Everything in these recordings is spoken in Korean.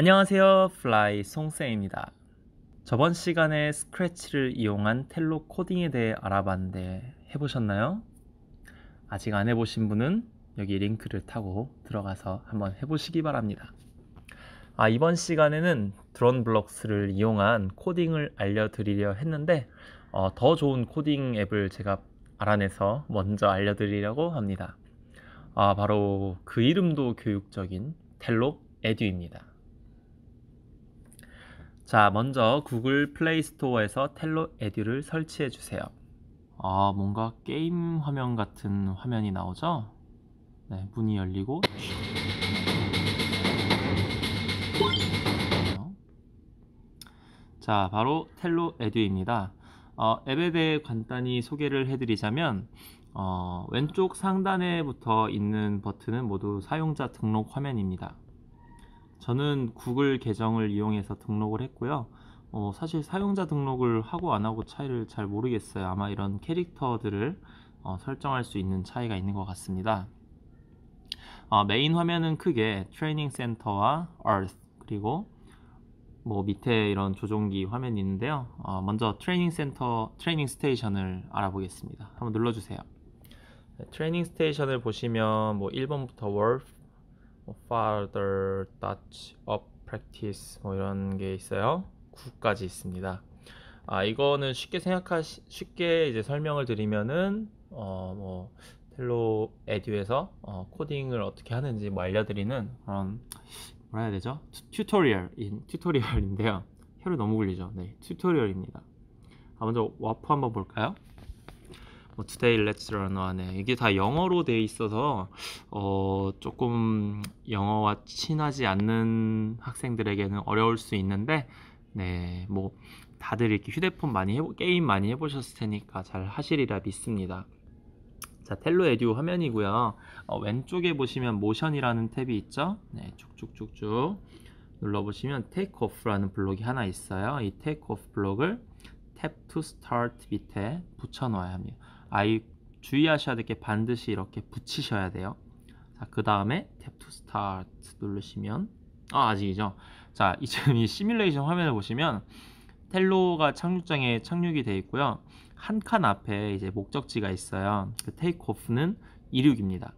안녕하세요 플라이 송쌤입니다 저번 시간에 스크래치를 이용한 텔로 코딩에 대해 알아봤는데 해보셨나요? 아직 안 해보신 분은 여기 링크를 타고 들어가서 한번 해보시기 바랍니다 아 이번 시간에는 드론 블럭스를 이용한 코딩을 알려드리려 했는데 어, 더 좋은 코딩 앱을 제가 알아내서 먼저 알려드리려고 합니다 아 바로 그 이름도 교육적인 텔로 에듀입니다 자, 먼저 구글 플레이 스토어에서 텔로 에듀를 설치해 주세요. 아, 뭔가 게임 화면 같은 화면이 나오죠? 네, 문이 열리고 자, 바로 텔로 에듀입니다. 어, 앱에 대해 간단히 소개를 해드리자면 어, 왼쪽 상단에부터 있는 버튼은 모두 사용자 등록 화면입니다. 저는 구글 계정을 이용해서 등록을 했고요. 어, 사실 사용자 등록을 하고 안 하고 차이를 잘 모르겠어요. 아마 이런 캐릭터들을 어, 설정할 수 있는 차이가 있는 것 같습니다. 어, 메인 화면은 크게 트레이닝 센터와 Earth 그리고 뭐 밑에 이런 조종기 화면이 있는데요. 어, 먼저 트레이닝 센터 트레이닝 스테이션을 알아보겠습니다. 한번 눌러주세요. 트레이닝 네, 스테이션을 보시면 뭐 1번부터 월, 뭐 f u t h e r touch up r a c t i c e 뭐 이런 게 있어요. 9까지 있습니다. 아 이거는 쉽게 생각하 쉽게 이제 설명을 드리면은 어 뭐 텔로 에듀에서 어, 코딩을 어떻게 하는지 뭐 알려드리는 그런 뭐라 해야 되죠? 튜토리얼인 튜토리얼인데요. 혀를 너무 굴리죠. 네, 튜토리얼입니다. 아, 먼저 와프 한번 볼까요? 뭐 Today Let's Run o n 이게 다 영어로 돼 있어서 어, 조금 영어와 친하지 않는 학생들에게는 어려울 수 있는데 네, 뭐 다들 이렇게 휴대폰 많이 해보, 게임 많이 해보셨을 테니까 잘 하시리라 믿습니다. 자, 텔로 에듀 화면이고요. 어, 왼쪽에 보시면 모션이라는 탭이 있죠. 네, 쭉쭉쭉쭉 눌러보시면 Take Off라는 블록이 하나 있어요. 이 Take Off 블록을 탭 투 스타트 밑에 붙여놓아야 합니다. 아이 주의하셔야 될 게 반드시 이렇게 붙이셔야 돼요. 자, 그 다음에 탭 투 스타트 누르시면 아, 아직이죠. 자, 이, 지금 이 시뮬레이션 화면을 보시면 텔로가 착륙장에 착륙이 되어 있고요. 한 칸 앞에 이제 목적지가 있어요. 그 테이크오프는 이륙입니다.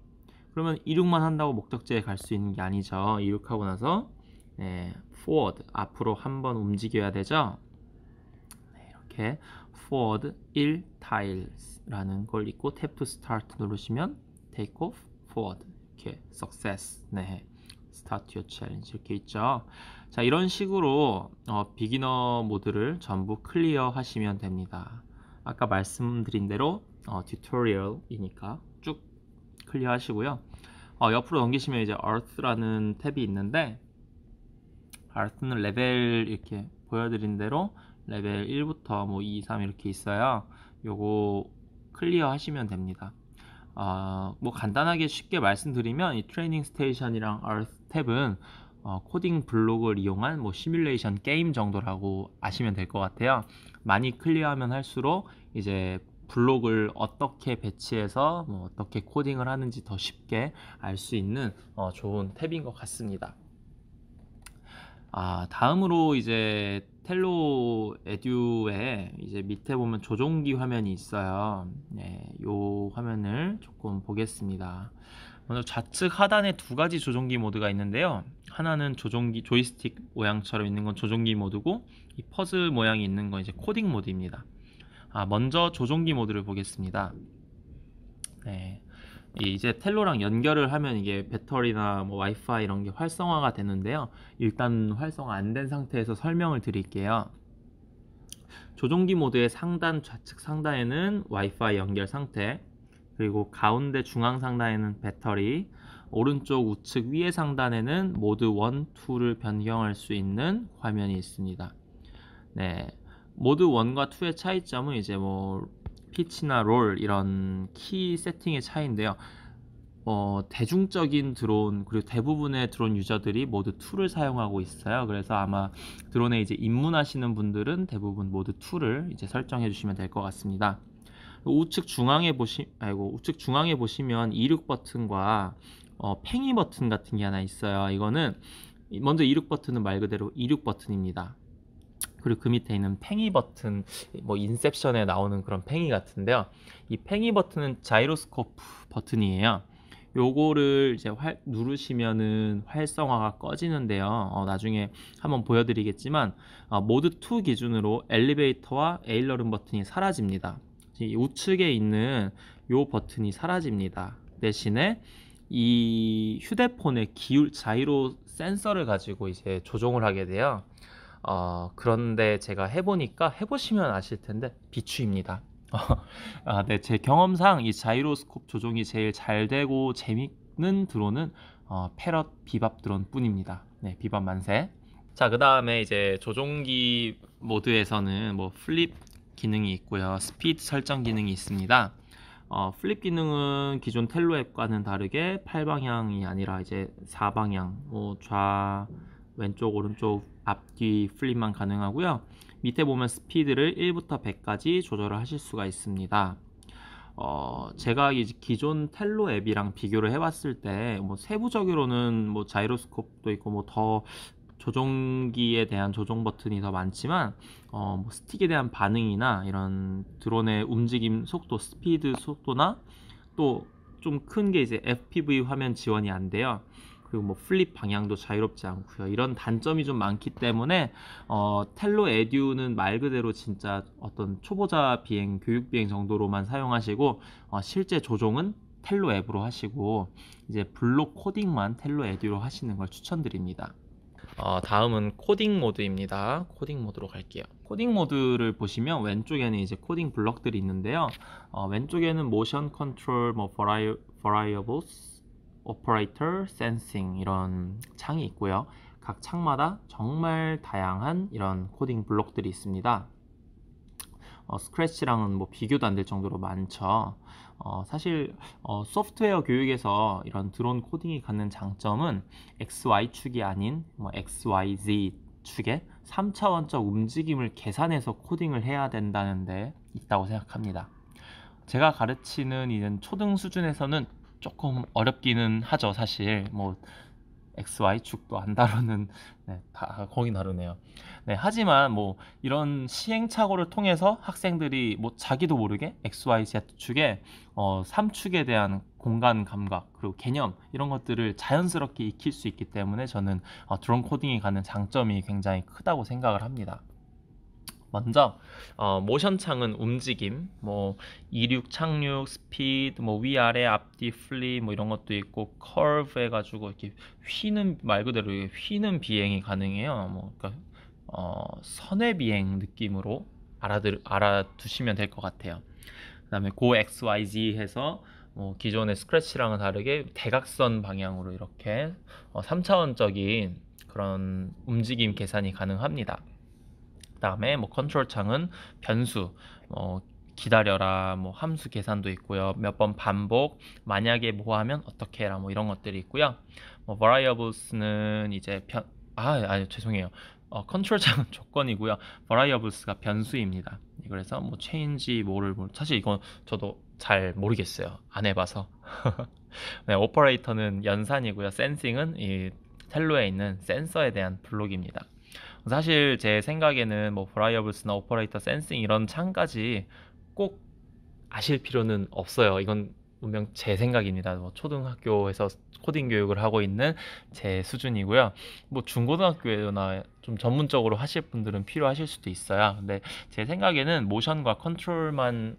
그러면 이륙만 한다고 목적지에 갈 수 있는 게 아니죠. 이륙하고 나서 네, forward 앞으로 한 번 움직여야 되죠. 이렇게 forward 1 tiles라는 걸 있고 탭 to start 누르시면 take off forward 이렇게 success 네 start your challenge 이렇게 있죠 자 이런 식으로 어, 비기너 모드를 전부 클리어 하시면 됩니다 아까 말씀드린 대로 어, 튜토리얼이니까 쭉 클리어 하시고요 어, 옆으로 넘기시면 이제 earth라는 탭이 있는데 earth는 레벨 이렇게 보여드린 대로 레벨 1부터 뭐 2, 3 이렇게 있어요. 요거 클리어 하시면 됩니다. 어, 뭐 간단하게 쉽게 말씀드리면 이 트레이닝 스테이션이랑 얼스 탭은 어, 코딩 블록을 이용한 뭐 시뮬레이션 게임 정도라고 아시면 될 것 같아요. 많이 클리어하면 할수록 이제 블록을 어떻게 배치해서 뭐 어떻게 코딩을 하는지 더 쉽게 알 수 있는 어, 좋은 탭인 것 같습니다. 아, 다음으로 이제 텔로 에듀에 이제 밑에 보면 조종기 화면이 있어요. 네, 요 화면을 조금 보겠습니다. 먼저 좌측 하단에 두 가지 조종기 모드가 있는데요. 하나는 조종기 조이스틱 모양처럼 있는 건 조종기 모드고 이 퍼즐 모양이 있는 건 이제 코딩 모드입니다. 아, 먼저 조종기 모드를 보겠습니다. 이제 텔로랑 연결을 하면 이게 배터리나 뭐 와이파이 이런 게 활성화가 되는데요. 일단 활성화 안된 상태에서 설명을 드릴게요. 조종기 모드의 상단 좌측 상단에는 와이파이 연결 상태, 그리고 가운데 중앙 상단에는 배터리, 오른쪽 우측 위에 상단에는 모드 1, 2를 변경할 수 있는 화면이 있습니다. 네. 모드 1과 2의 차이점은 이제 뭐 피치나 롤 이런 키 세팅의 차이인데요. 어, 대중적인 드론 그리고 대부분의 드론 유저들이 모두 툴을 사용하고 있어요. 그래서 아마 드론에 이제 입문하시는 분들은 대부분 모두 툴을 이제 설정해 주시면 될 것 같습니다. 우측 중앙에 보시 아이고 우측 중앙에 보시면 이륙 버튼과 어, 팽이 버튼 같은 게 하나 있어요. 이거는 먼저 이륙 버튼은 말 그대로 이륙 버튼입니다. 그리고 그 밑에 있는 팽이 버튼, 뭐 인셉션에 나오는 그런 팽이 같은데요. 이 팽이 버튼은 자이로스코프 버튼이에요. 요거를 이제 활, 누르시면은 활성화가 꺼지는데요. 어, 나중에 한번 보여드리겠지만 어, 모드 2 기준으로 엘리베이터와 에일러룸 버튼이 사라집니다. 우측에 있는 요 버튼이 사라집니다. 대신에 이 휴대폰의 기울 자이로 센서를 가지고 이제 조종을 하게 돼요. 어, 그런데 제가 해보니까 해보시면 아실 텐데 비추입니다. 아, 네, 제 경험상 이 자이로스콥 조종이 제일 잘 되고 재밌는 드론은 어, 패럿 비밥 드론뿐입니다. 네, 비밥 만세. 자, 그 다음에 이제 조종기 모드에서는 뭐 플립 기능이 있고요, 스피드 설정 기능이 있습니다. 어, 플립 기능은 기존 텔로 앱과는 다르게 8방향이 아니라 이제 4방향, 뭐 좌, 왼쪽 오른쪽 앞뒤 플립만 가능하고요 밑에 보면 스피드를 1부터 100까지 조절을 하실 수가 있습니다 어, 제가 이제 기존 텔로 앱이랑 비교를 해봤을 때 뭐 세부적으로는 뭐 자이로스콥도 있고 뭐 더 조종기에 대한 조종 버튼이 더 많지만 어, 뭐 스틱에 대한 반응이나 이런 드론의 움직임 속도, 스피드 속도나 또 좀 큰 게 이제 FPV 화면 지원이 안 돼요. 그리고 뭐 플립 방향도 자유롭지 않고요. 이런 단점이 좀 많기 때문에 어, 텔로 에듀는 말 그대로 진짜 어떤 초보자 비행, 교육 비행 정도로만 사용하시고 어, 실제 조종은 텔로 앱으로 하시고 이제 블록 코딩만 텔로 에듀로 하시는 걸 추천드립니다. 어, 다음은 코딩 모드입니다. 코딩 모드로 갈게요. 코딩 모드를 보시면 왼쪽에는 이제 코딩 블럭들이 있는데요. 어, 왼쪽에는 모션 컨트롤, 뭐 variables, Operator Sensing 이런 창이 있고요. 각 창마다 정말 다양한 이런 코딩 블록들이 있습니다. 어, 스크래치랑은 뭐 비교도 안 될 정도로 많죠. 어, 사실 어, 소프트웨어 교육에서 이런 드론 코딩이 갖는 장점은 XY축이 아닌 뭐 XYZ 축의 3차원적 움직임을 계산해서 코딩을 해야 된다는 데 있다고 생각합니다. 제가 가르치는 이런 초등 수준에서는 조금 어렵기는 하죠 사실 뭐 XY 축도 안 다루는 네, 다 거의 다루네요 네, 하지만 뭐 이런 시행착오를 통해서 학생들이 뭐 자기도 모르게 XY Z 축의 어, 3축에 대한 공간 감각 그리고 개념 이런 것들을 자연스럽게 익힐 수 있기 때문에 저는 어, 드론 코딩이 가는 장점이 굉장히 크다고 생각을 합니다. 먼저 어, 모션 창은 움직임, 뭐 이륙, 착륙, 스피드, 뭐 위아래, 앞뒤, 플립 뭐 이런 것도 있고 커브 해가지고 이렇게 휘는 말 그대로 휘는 비행이 가능해요. 뭐 그러니까 어, 선의 비행 느낌으로 알아들 알아두시면 될 것 같아요. 그다음에 고 x y z 해서 뭐 기존의 스크래치랑은 다르게 대각선 방향으로 이렇게 어, 3차원적인 그런 움직임 계산이 가능합니다. 다음에 뭐 컨트롤 창은 변수 어, 기다려라 뭐 함수 계산도 있고요 몇 번 반복 만약에 뭐 하면 어떻게 해라 뭐 이런 것들이 있고요 뭐 variables는 이제 변아 아니 죄송해요 어, 컨트롤 창은 조건이고요 variables가 변수입니다 네, 그래서 뭐 change 뭐를 뭐, 사실 이건 저도 잘 모르겠어요 안 해봐서 네, 오퍼레이터는 연산이고요 센싱은 이 텔로에 있는 센서에 대한 블록입니다 사실 제 생각에는 뭐 브라이어블스나 오퍼레이터 센싱 이런 창까지 꼭 아실 필요는 없어요. 이건 분명 제 생각입니다. 뭐 초등학교에서 코딩 교육을 하고 있는 제 수준이고요. 뭐 중고등학교나 에좀 전문적으로 하실 분들은 필요하실 수도 있어요. 근데 제 생각에는 모션과 컨트롤만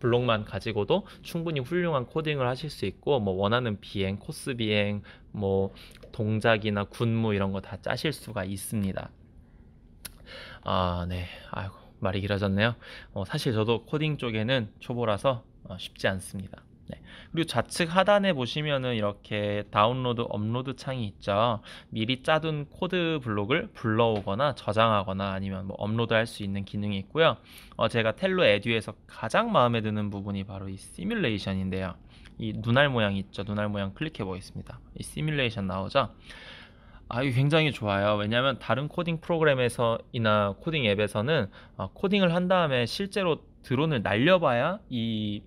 블록만 가지고도 충분히 훌륭한 코딩을 하실 수 있고 뭐 원하는 비행, 코스 비행, 뭐 동작이나 군무 이런 거 다 짜실 수가 있습니다. 아, 네. 아이고, 말이 길어졌네요. 어, 사실 저도 코딩 쪽에는 초보라서 어, 쉽지 않습니다. 네. 그리고 좌측 하단에 보시면은 이렇게 다운로드 업로드 창이 있죠. 미리 짜둔 코드 블록을 불러오거나 저장하거나 아니면 뭐 업로드 할 수 있는 기능이 있고요. 어, 제가 텔로 에듀에서 가장 마음에 드는 부분이 바로 이 시뮬레이션인데요. 이 눈알 모양 있죠. 눈알 모양 클릭해 보겠습니다. 이 시뮬레이션 나오죠. 아, 이 굉장히 좋아요. 왜냐하면 다른 코딩 프로그램에서이나 코딩 앱에서는 어, 코딩을 한 다음에 실제로 드론을 날려봐야 이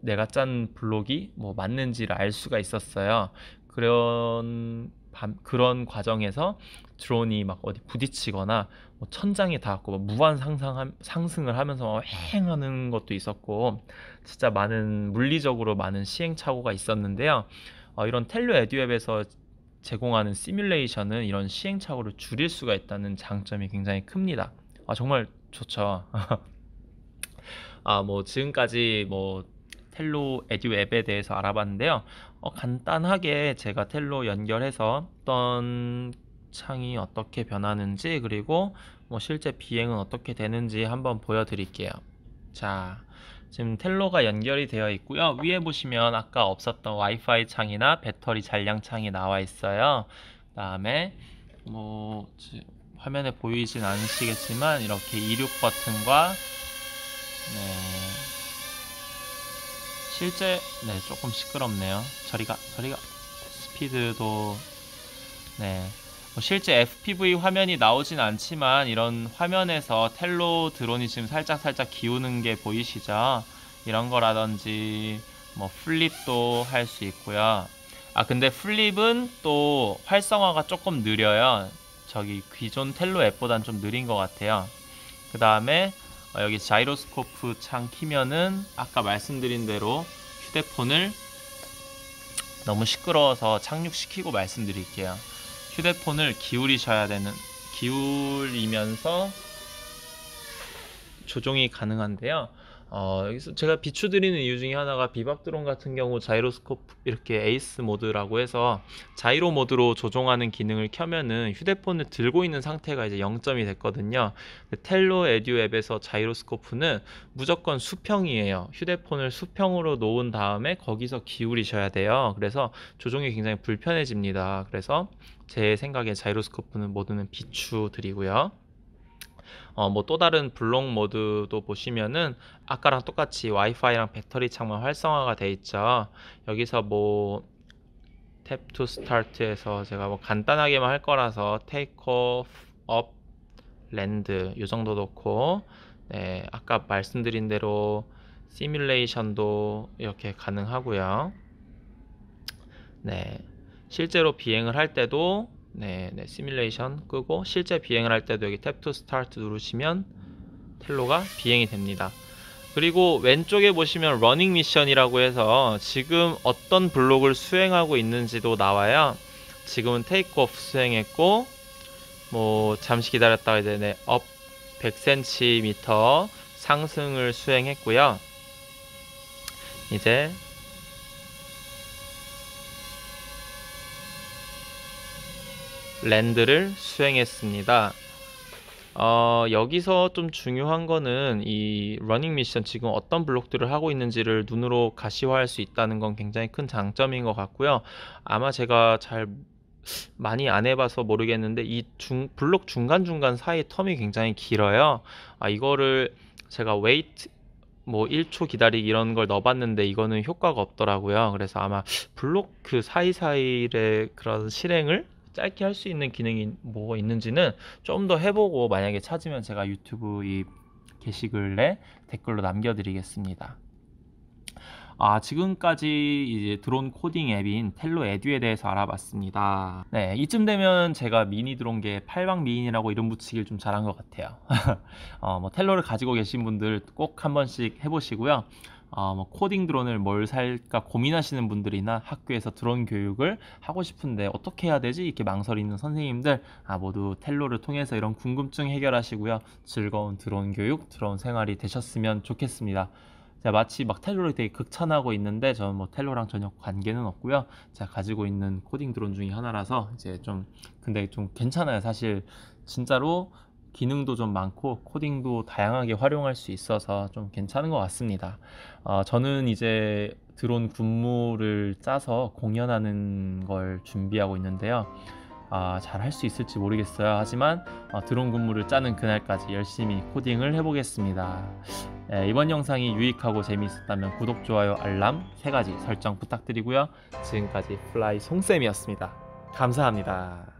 내가 짠 블록이 뭐 맞는지를 알 수가 있었어요. 그런 그런 과정에서 드론이 막 어디 부딪히거나 뭐 천장에 닿았고 무한 상상 상승을 하면서 횡하는 것도 있었고 진짜 많은 물리적으로 많은 시행착오가 있었는데요. 어, 이런 텔로 에듀웹에서 제공하는 시뮬레이션은 이런 시행착오를 줄일 수가 있다는 장점이 굉장히 큽니다. 아 정말 좋죠. 아 뭐 지금까지 뭐 텔로 에듀 앱에 대해서 알아봤는데요. 어, 간단하게 제가 텔로 연결해서 어떤 창이 어떻게 변하는지 그리고 뭐 실제 비행은 어떻게 되는지 한번 보여드릴게요. 자, 지금 텔로가 연결이 되어 있고요. 위에 보시면 아까 없었던 와이파이 창이나 배터리 잔량 창이 나와 있어요. 그 다음에 뭐 화면에 보이진 않으시겠지만 이렇게 이륙 버튼과 네, 실제 네 조금 시끄럽네요 저리가 저리가 스피드도 네 뭐 실제 FPV 화면이 나오진 않지만 이런 화면에서 텔로 드론이 지금 살짝살짝 기우는 게 보이시죠 이런 거라든지 뭐 플립도 할 수 있고요 아 근데 플립은 또 활성화가 조금 느려요 저기 기존 텔로 앱보단 좀 느린 것 같아요 그 다음에 아, 여기 자이로스코프 창 키면은 아까 말씀드린 대로 휴대폰을 너무 시끄러워서 착륙시키고 말씀드릴게요. 휴대폰을 기울이셔야 되는 기울이면서 조종이 가능한데요. 어, 여기서 제가 비추드리는 이유 중에 하나가 비박드론 같은 경우 자이로스코프 이렇게 에이스 모드라고 해서 자이로 모드로 조종하는 기능을 켜면은 휴대폰을 들고 있는 상태가 이제 0점이 됐거든요. 텔로 에듀 앱에서 자이로스코프는 무조건 수평이에요. 휴대폰을 수평으로 놓은 다음에 거기서 기울이셔야 돼요. 그래서 조종이 굉장히 불편해집니다. 그래서 제 생각에 자이로스코프는 모드는 비추드리고요. 어, 뭐또 다른 블록 모드도 보시면은 아까랑 똑같이 와이파이랑 배터리 창문 활성화가 돼 있죠. 여기서 뭐 탭 투 스타트에서 제가 뭐 간단하게만 할 거라서 테이크 업 랜드 이 정도 놓고 네, 아까 말씀드린 대로 시뮬레이션도 이렇게 가능하고요. 네. 실제로 비행을 할 때도 네, 네, 시뮬레이션 끄고 실제 비행을 할 때도 여기 탭 투 스타트 누르시면 텔로가 비행이 됩니다. 그리고 왼쪽에 보시면 러닝 미션이라고 해서 지금 어떤 블록을 수행하고 있는지도 나와요. 지금은 테이크 오프 수행했고 뭐 잠시 기다렸다가 이제 네, 업 100cm 상승을 수행했고요. 이제 랜드를 수행했습니다. 어, 여기서 좀 중요한 거는 이 러닝 미션 지금 어떤 블록들을 하고 있는지를 눈으로 가시화할 수 있다는 건 굉장히 큰 장점인 것 같고요. 아마 제가 잘 많이 안 해봐서 모르겠는데 이 중, 블록 중간중간 사이 텀이 굉장히 길어요. 아, 이거를 제가 웨이트 뭐 1초 기다리기 이런 걸 넣어봤는데 이거는 효과가 없더라고요. 그래서 아마 블록 그 사이사이의 그런 실행을 짧게 할 수 있는 기능이 뭐가 있는지는 좀 더 해보고 만약에 찾으면 제가 유튜브 이 게시글에 댓글로 남겨드리겠습니다. 아, 지금까지 이제 드론 코딩 앱인 텔로 에듀에 대해서 알아봤습니다. 네, 이쯤 되면 제가 미니 드론계 팔방 미인이라고 이름 붙이길 좀 잘한 것 같아요. 어, 뭐 텔로를 가지고 계신 분들 꼭 한 번씩 해보시고요. 어, 뭐 코딩 드론을 뭘 살까 고민하시는 분들이나 학교에서 드론 교육을 하고 싶은데 어떻게 해야 되지 이렇게 망설이는 선생님들 아, 모두 텔로를 통해서 이런 궁금증 해결하시고요 즐거운 드론 교육 드론 생활이 되셨으면 좋겠습니다. 자, 마치 막 텔로를 되게 극찬하고 있는데 저는 뭐 텔로랑 전혀 관계는 없고요. 제가 가지고 있는 코딩 드론 중에 하나라서 이제 좀 근데 좀 괜찮아요. 사실 진짜로 기능도 좀 많고 코딩도 다양하게 활용할 수 있어서 좀 괜찮은 것 같습니다. 어, 저는 이제 드론 군무를 짜서 공연하는 걸 준비하고 있는데요. 아, 잘할 수 있을지 모르겠어요. 하지만 어, 드론 군무를 짜는 그날까지 열심히 코딩을 해보겠습니다. 네, 이번 영상이 유익하고 재미있었다면 구독, 좋아요, 알람 세 가지 설정 부탁드리고요. 지금까지 플라이 송쌤이었습니다. 감사합니다.